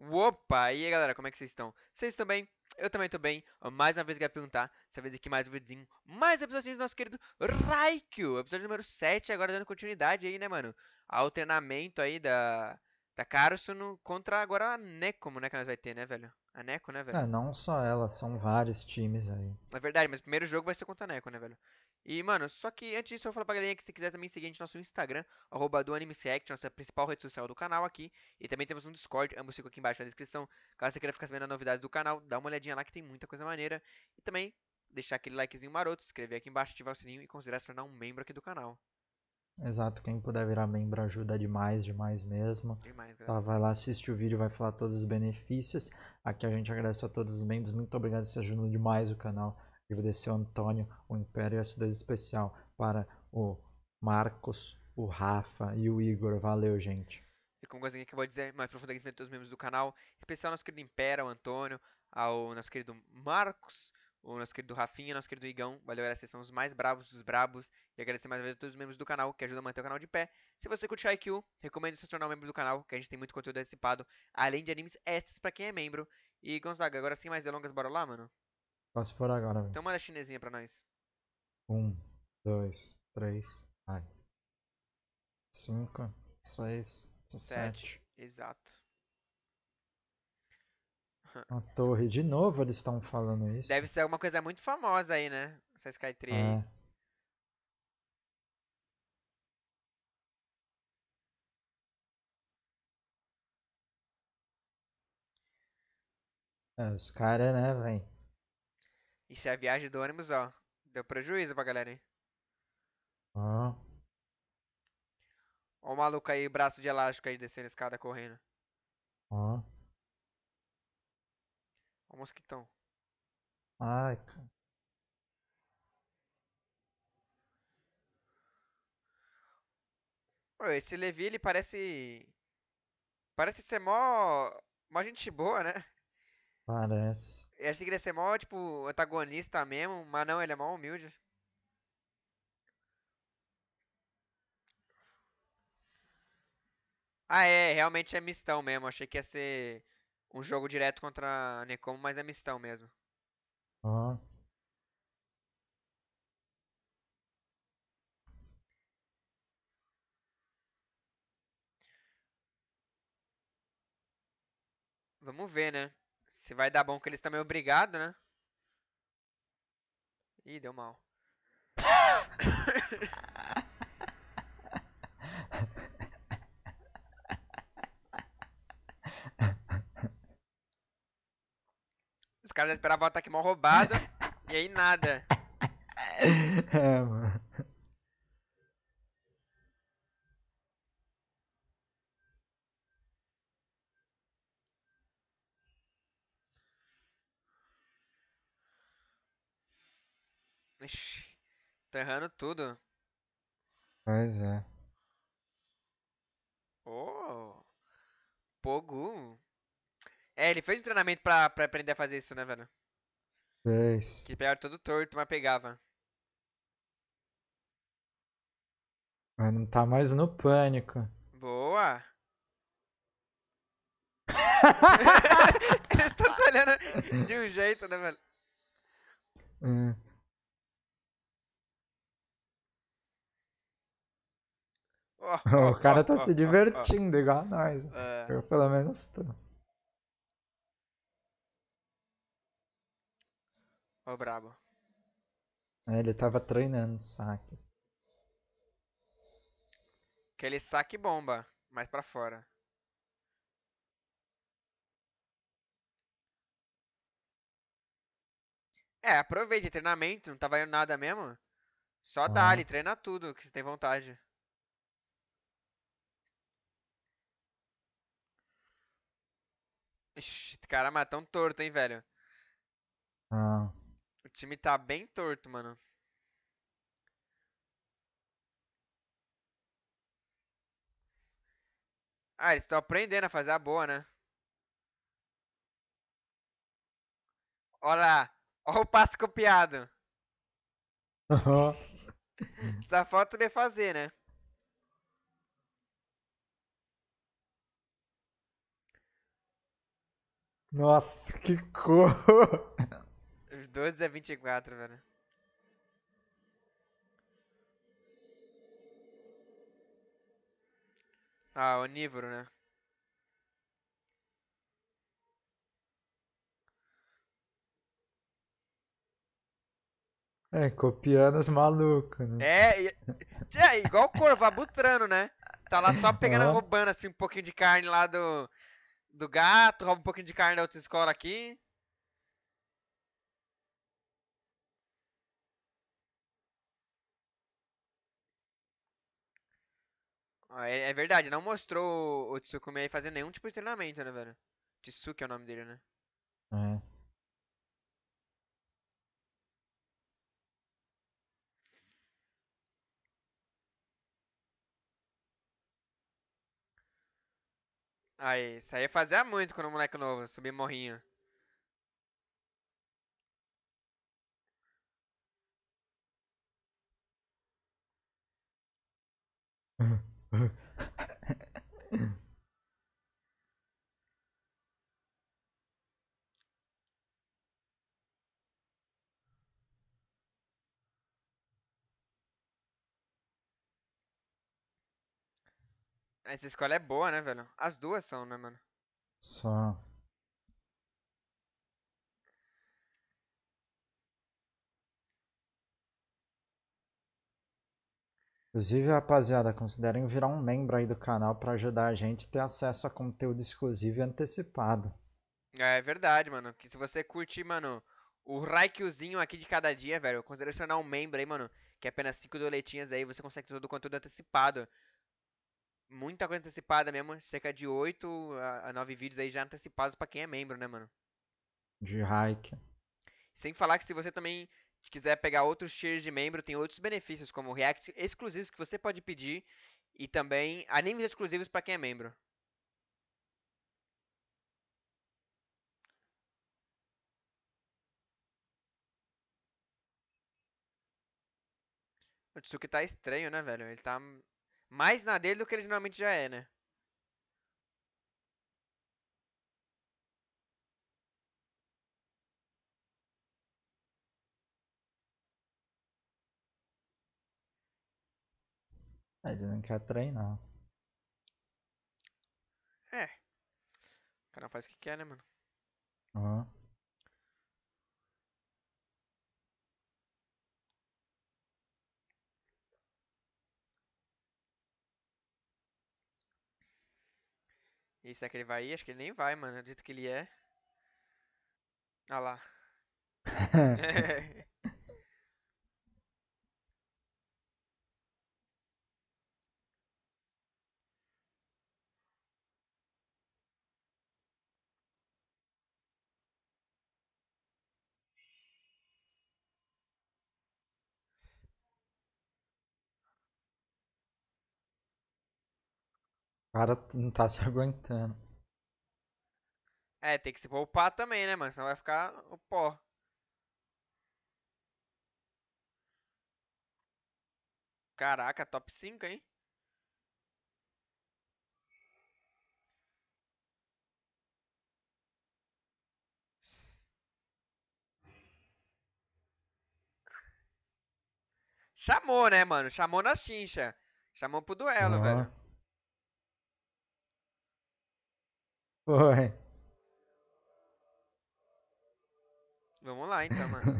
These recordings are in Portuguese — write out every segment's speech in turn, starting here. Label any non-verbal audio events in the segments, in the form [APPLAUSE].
Opa! E aí, galera, como é que vocês estão? Vocês estão bem? Eu também tô bem. Mais uma vez quero perguntar, dessa vez aqui mais um videozinho, mais um episódio do nosso querido Raikyu, episódio número 7, agora dando continuidade aí, né, mano? Ao treinamento aí da, da Karusuno contra agora a Nekomo, né, que nós vai ter, né, velho? A Neko, né, velho? É, não só ela, são vários times aí. É verdade, mas o primeiro jogo vai ser contra a Neko, né, velho? E, mano, só que antes disso, eu vou falar pra galera que se quiser também seguir a gente no nosso Instagram, arroba do AnimeSelect, nossa principal rede social do canal aqui. E também temos um Discord, ambos ficam aqui embaixo na descrição. Caso você queira ficar sabendo as novidades do canal, dá uma olhadinha lá que tem muita coisa maneira. E também deixar aquele likezinho maroto, se inscrever aqui embaixo, ativar o sininho e considerar se tornar um membro aqui do canal. Exato, quem puder virar membro ajuda demais, demais mesmo. Demais, tá, vai lá, assiste o vídeo, vai falar todos os benefícios. Aqui a gente agradece a todos os membros, muito obrigado, vocês ajudam demais o canal. Agradecer ao Antônio, o Império e a Cidade Especial, para o Marcos, o Rafa e o Igor. Valeu, gente. E como que eu vou dizer, mais profundo agradecimento a todos os membros do canal, em especial ao nosso querido Império, ao Antônio, ao nosso querido Marcos, o nosso querido Rafinha, nosso querido Igão. Valeu, galera. Vocês são os mais bravos dos bravos. E agradecer mais uma vez a todos os membros do canal que ajudam a manter o canal de pé. Se você curte IQ, recomendo se tornar um membro do canal, que a gente tem muito conteúdo antecipado, além de animes extras para quem é membro. E Gonzaga, agora sem mais delongas, bora lá, mano? Posso for agora, velho. Então manda a chinesinha pra nós. Um, dois, três, vai. Cinco, seis, sete. sete. Exato. [LAUGHS] A torre, de novo eles estão falando isso. Deve ser alguma coisa muito famosa aí, né? Essa Skytree é. aí. É, é os caras, né, velho? Isso é a viagem do ônibus, ó. Deu prejuízo pra galera, hein? Ah. Ó o maluco aí, braço de elástico aí, descendo a escada correndo. Ah. Ó o mosquitão. Ai, cara. Esse Levi, ele parece. Parece ser mó. Mó gente boa, né? Parece. Eu achei que ele ia ser mó, tipo, antagonista mesmo, mas não, ele é mó humilde. Ah, é, realmente é mistão mesmo. Achei que ia ser um jogo direto contra a Nekomo, mas é mistão mesmo. Ah. Vamos ver, né? Se vai dar bom que eles também é obrigado, né? Ih, deu mal. Os caras esperavam o ataque mal roubado e aí nada. [LAUGHS] É, mano. Ixi, tô tá errando tudo. Pois é. Oh, Pogu. É, ele fez um treinamento pra, pra aprender a fazer isso, né, velho? Fez. Que pegava todo torto, mas pegava. Mas não tá mais no pânico. Boa! [LAUGHS] [LAUGHS] Eles estão se olhando de um jeito, né, velho? Hum. [LAUGHS] o cara tá se [LAUGHS] divertindo igual a nós. É. Eu pelo menos tô. Ô, oh, brabo. É, ele tava treinando saques. Aquele saque bomba, mais pra fora. É, aproveita, treinamento, não tá valendo nada mesmo. Só ah. dá, ali, treina tudo que você tem vontade. Ixi, cara, mas tão torto, hein, velho. Ah. O time tá bem torto, mano. Ah, eles estão aprendendo a fazer a boa, né? Olha lá. Olha o passo copiado. Essa foto de fazer, né? Nossa, que cor! Os 12 é 24, velho. Ah, onívoro, né? É, copiando os malucos, né? É, é igual o corvo, abutrando, né? Tá lá só pegando, ah. roubando assim um pouquinho de carne lá do, do gato, rouba um pouquinho de carne da outra escola aqui. É, é, verdade, não mostrou o Tsukume fazer nenhum tipo de treinamento, né, velho? Tsuki é o nome dele, né? É. Aí, isso aí fazia muito quando o moleque novo, subir morrinho. [LAUGHS] Essa escola é boa, né, velho? As duas são, né, mano? Só. Inclusive, rapaziada, considerem virar um membro aí do canal para ajudar a gente a ter acesso a conteúdo exclusivo e antecipado. É, é verdade, mano. Que se você curte, mano, o Raikyuzinho aqui de cada dia, velho, considere se tornar um membro aí, mano. Que é apenas cinco doletinhas aí, você consegue todo o conteúdo antecipado muita coisa antecipada mesmo, cerca de 8 a 9 vídeos aí já antecipados para quem é membro, né, mano? De hike. Sem falar que se você também quiser pegar outros tiers de membro, tem outros benefícios, como reacts exclusivos que você pode pedir e também animes exclusivos para quem é membro. O Tsuki tá estranho, né, velho? Ele tá mais na dele do que ele geralmente já é, né? Ah, ele não quer treinar. É. O cara faz o que quer, né, mano? Aham. Uhum. E será que ele vai ir? Acho que ele nem vai, mano. Eu acredito que ele é. Ah lá. [LAUGHS] [LAUGHS] cara não tá se [LAUGHS] aguentando. É, tem que se poupar também, né, mano? Senão vai ficar o pó. Caraca, top 5, hein? Chamou, né, mano? Chamou na chincha. Chamou pro duelo, velho. Foi. Vamos lá então, mano.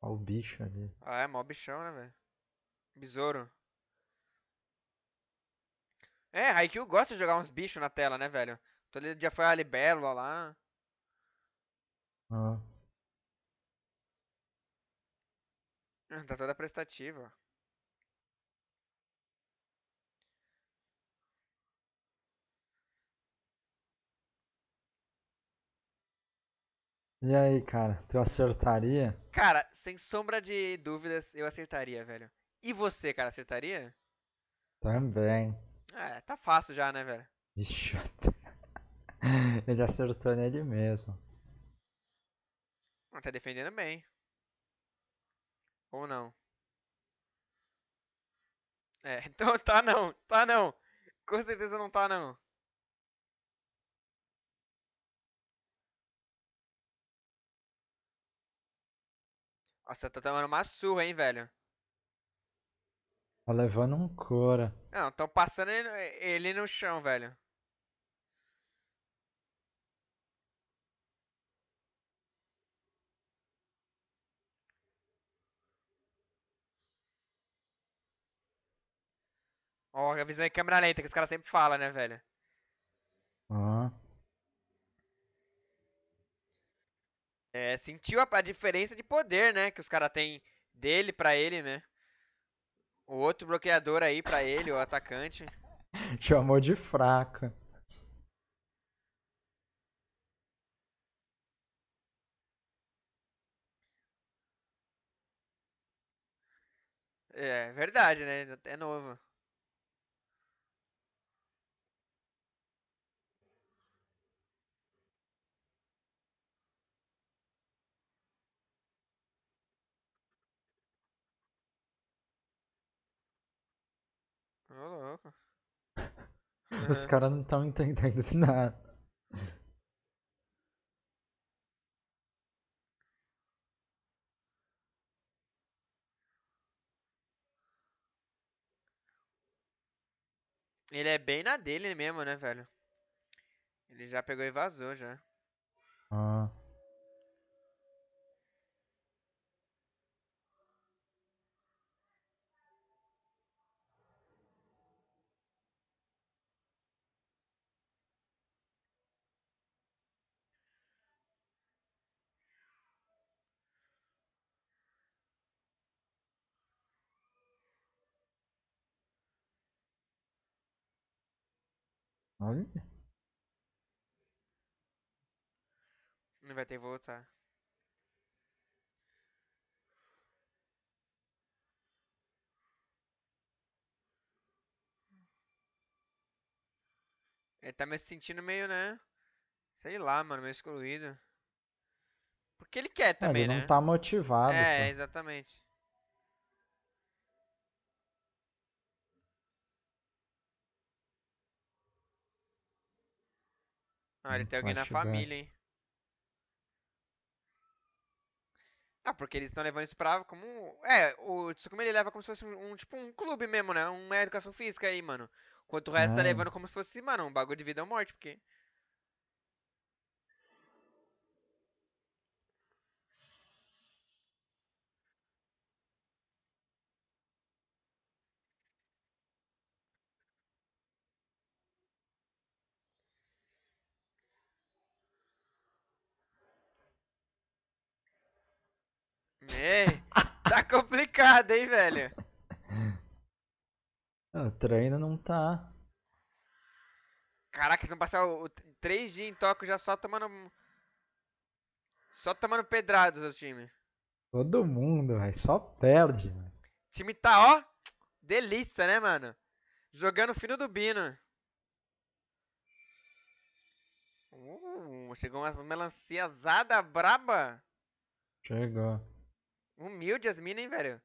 Olha [LAUGHS] o bicho ali. Ah, é mó bichão, né, velho? Besouro. É, Haikyuu gosta de jogar uns bichos na tela, né, velho? Todo dia foi a Libélula lá. Ah. Tá toda prestativa. E aí, cara, tu acertaria? Cara, sem sombra de dúvidas, eu acertaria, velho. E você, cara, acertaria? Também. É, tá fácil já, né, velho? Ixi, [LAUGHS] ele acertou nele mesmo. Tá defendendo bem. Ou não? É, [LAUGHS] então tá não, tá não. Com certeza não tá não. Nossa, tá tomando uma surra, hein, velho. Tá levando um cora. Não, tão passando ele, ele no chão, velho. Ó, oh, visão em câmera lenta, que os caras sempre falam, né, velho? É, sentiu a, a, diferença de poder, né? Que os caras têm dele para ele, né? O outro bloqueador aí para ele, o atacante. [LAUGHS] Chamou de fraca. É verdade, né? É novo. louco. [LAUGHS] Os é. caras não estão entendendo nada. Ele é bem na dele mesmo, né, velho? Ele já pegou e vazou já. Ah. Olha. Não vai ter que voltar. Tá? Ele tá me sentindo meio, né? Sei lá, mano, meio excluído. Porque ele quer também, é, ele né? Ele não tá motivado. É, pô. exatamente. Ah, ele tem alguém na família, hein? Ah, porque eles estão levando isso pra como. É, o Tsukumi ele leva como se fosse um, um, tipo um clube mesmo, né? Uma educação física aí, mano. Enquanto o resto tá é. tá levando como se fosse, mano, um bagulho de vida ou morte, porque. Ei, tá complicado, hein, velho? [LAUGHS] Ah, o treino não tá. Caraca, eles vão passar o, o, três dias em Tóquio já só tomando. Só tomando pedradas o time. Todo mundo, velho. Só perde, velho. O time tá, ó. Delícia, né, mano? Jogando fino do Bino. Uh, chegou umas melanciazadas braba. Chegou. Humilde as minas, hein, velho?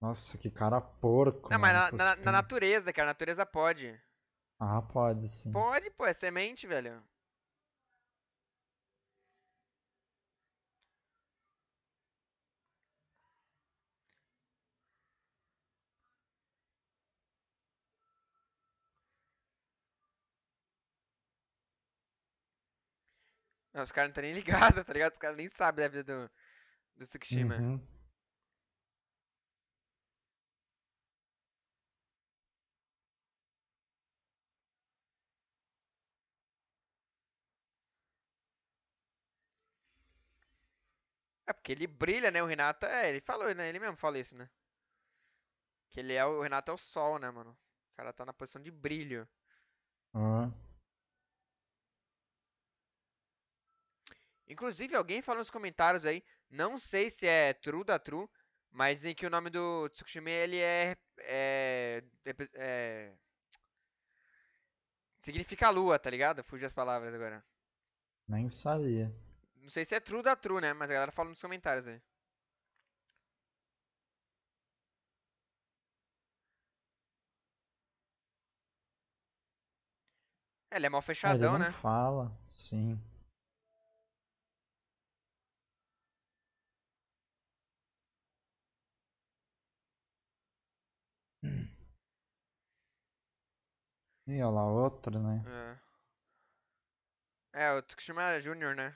Nossa, que cara porco. Não, mas na, na, na, natureza, cara. A natureza pode. Ah, pode sim. Pode, pô. É semente, velho. Não, os caras não estão nem [LAUGHS] ligados, tá ligado? Os caras nem sabem da vida do, do Sekishima. Uhum. É porque ele brilha, né? O Renata. É, ele falou, né? Ele mesmo fala isso, né? Que ele é o, o Renato é o sol, né, mano? O cara tá na posição de brilho. Inclusive, alguém falou nos comentários aí não sei se é True da True, mas em que o nome do Tsukushima ele é, é, é significa lua, tá ligado? Fugiu as palavras agora. Nem sabia. Não sei se é true da true, né? Mas a galera fala nos comentários aí. É, ele é mal é, fechadão, Ele não né? fala, sim. e olha lá, outro, né? É. É, o que era Júnior, né?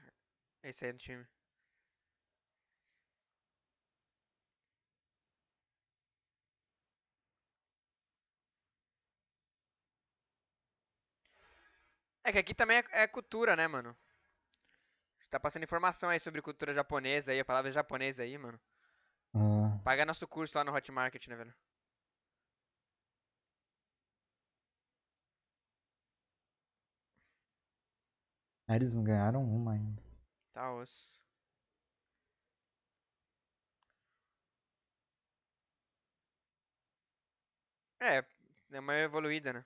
Esse aí é do time. É que aqui também é, é, cultura, né, mano? A gente tá passando informação aí sobre cultura japonesa aí, a palavra japonesa aí, mano. Hum. Paga nosso curso lá no Hot Market, né, velho? eles não ganharam uma ainda. Tá os. É, é uma evoluída, né?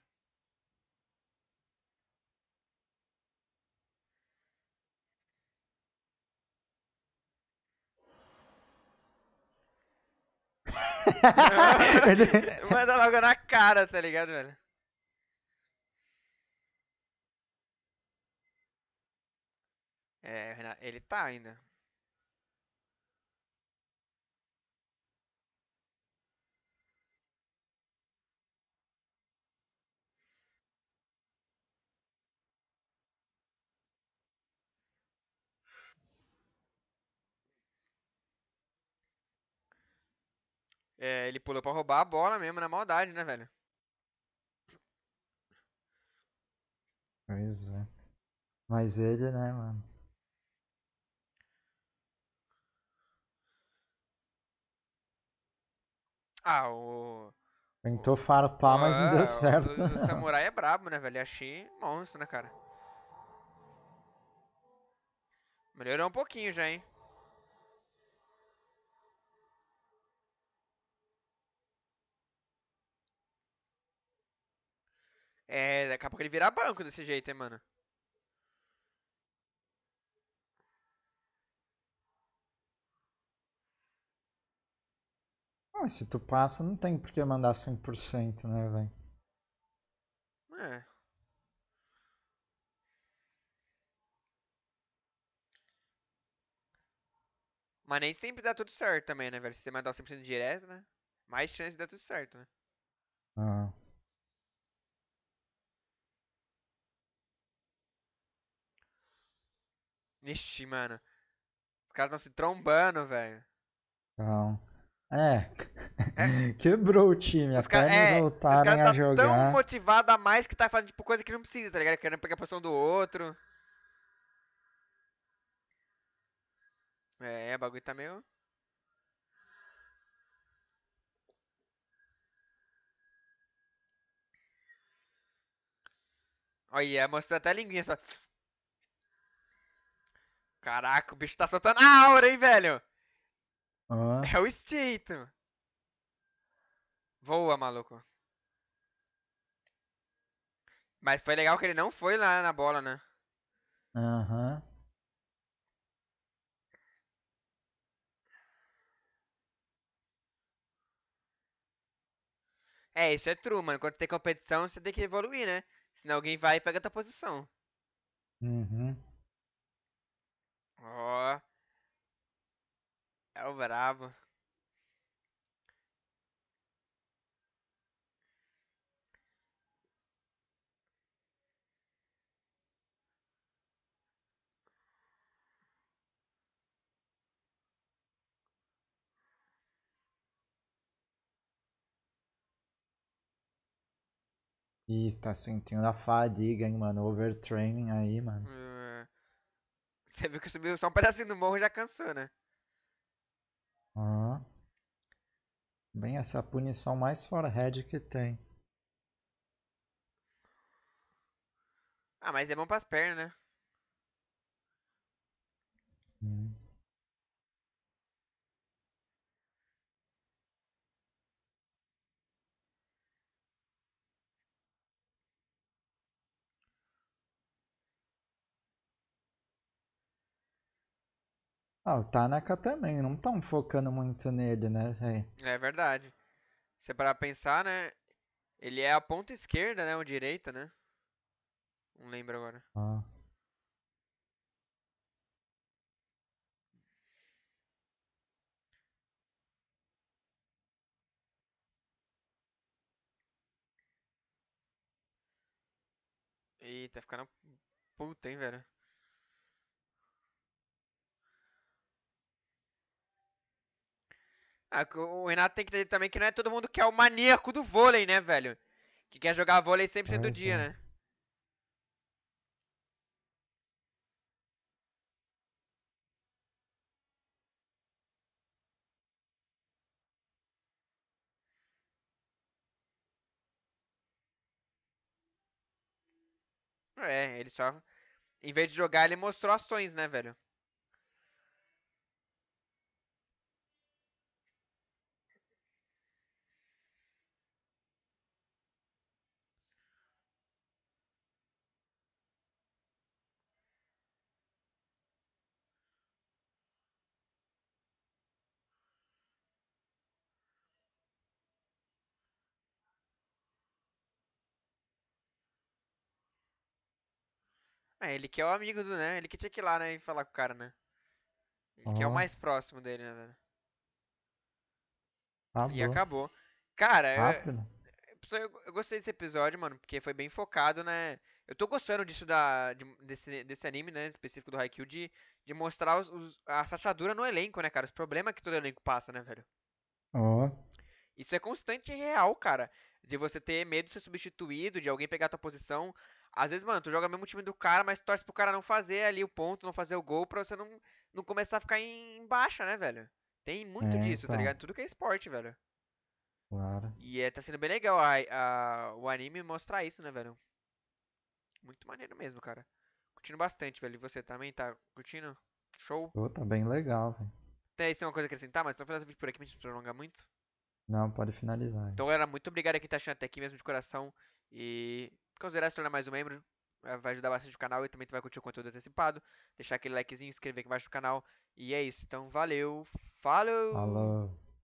Ele... [LAUGHS] [LAUGHS] Manda logo na cara, tá ligado, velho? É, ele tá ainda. É, ele pulou pra roubar a bola mesmo, na maldade, né, velho? Pois é. Mas ele, né, mano? Ah, o. Tentou farpar, o... mas não deu certo. O, o [LAUGHS] samurai é brabo, né, velho? Achei monstro, né, cara? Melhorou um pouquinho já, hein? É, daqui a pouco ele virar banco desse jeito, hein, mano. Ah, se tu passa, não tem por que mandar 100%, né, velho? É. Mas nem sempre dá tudo certo também, né, velho? Se você mandar 100% direto, né? Mais chance de dar tudo certo, né? Ah. Ixi, mano. Os caras estão se trombando, velho. Não. É. é? [LAUGHS] Quebrou o time. as caras voltaram é, voltarem tá a jogar. tão motivada a mais que tá fazendo tipo, coisa que não precisa, tá ligado? Querendo pegar a posição do outro. É, o bagulho tá meio. Olha, mostrou até a linguinha só. Caraca, o bicho tá soltando a aura, hein, velho? Ah. É o instinto. Voa, maluco. Mas foi legal que ele não foi lá na bola, né? Aham. Uhum. É, isso é true, mano. Quando tem competição, você tem que evoluir, né? Senão alguém vai e pega a tua posição. Uhum. Ó. Oh. É o brabo. E tá sentindo a fadiga, hein, mano? Overtraining aí, mano. É. Você viu que subiu só um pedacinho do morro e já cansou, né? Bem, essa é a punição mais forehead que tem. Ah, mas é bom pras pernas, né? Ah, o Tanaka também, não estão focando muito nele, né? É, é verdade. Se parar pensar, né? Ele é a ponta esquerda, né? Ou direita, né? Não lembro agora. Ah. Eita, ficando puta, hein, velho. Ah, o Renato tem que ter também que não é todo mundo que é o maníaco do vôlei, né, velho? Que quer jogar vôlei 100% é, do dia, né? É, ele só. Em vez de jogar, ele mostrou ações, né, velho? Ah, ele que é o amigo do, né? Ele que tinha que ir lá, né? E falar com o cara, né? Ele que é o mais próximo dele, né, velho? E acabou. Cara, eu, eu, eu, gostei desse episódio, mano, porque foi bem focado, né? Eu tô gostando disso da, de, desse, desse anime, né? Específico do Haikyuu, de, de mostrar os, os, a sachadura no elenco, né, cara? Os problemas que todo elenco passa, né, velho? Ó. Isso é constante e real, cara de você ter medo de ser substituído, de alguém pegar a tua posição. Às vezes, mano, tu joga mesmo time do cara, mas torce pro cara não fazer ali o ponto, não fazer o gol, pra você não, não começar a ficar em, em baixa, né, velho? Tem muito é, disso, tá então. tá ligado? Tudo que é esporte, velho. Claro. E é, tá sendo bem legal a, a, o anime mostrar isso, né, velho? Muito maneiro mesmo, cara. Curtindo bastante, velho. E você também tá curtindo? Show? Pô, tá bem legal, velho. Até isso tem uma coisa a acrescentar, mas então fazendo o vídeo por aqui a gente prolonga muito. Não, pode finalizar. Então, galera, muito obrigado a quem tá achando até aqui mesmo de coração. E considerar se tornar mais um membro. Eh, vai ajudar bastante o canal e também tu vai curtir o conteúdo antecipado. Deixar aquele likezinho, inscrever aqui embaixo do canal. E é isso. Então, valeu. Falou! Falou.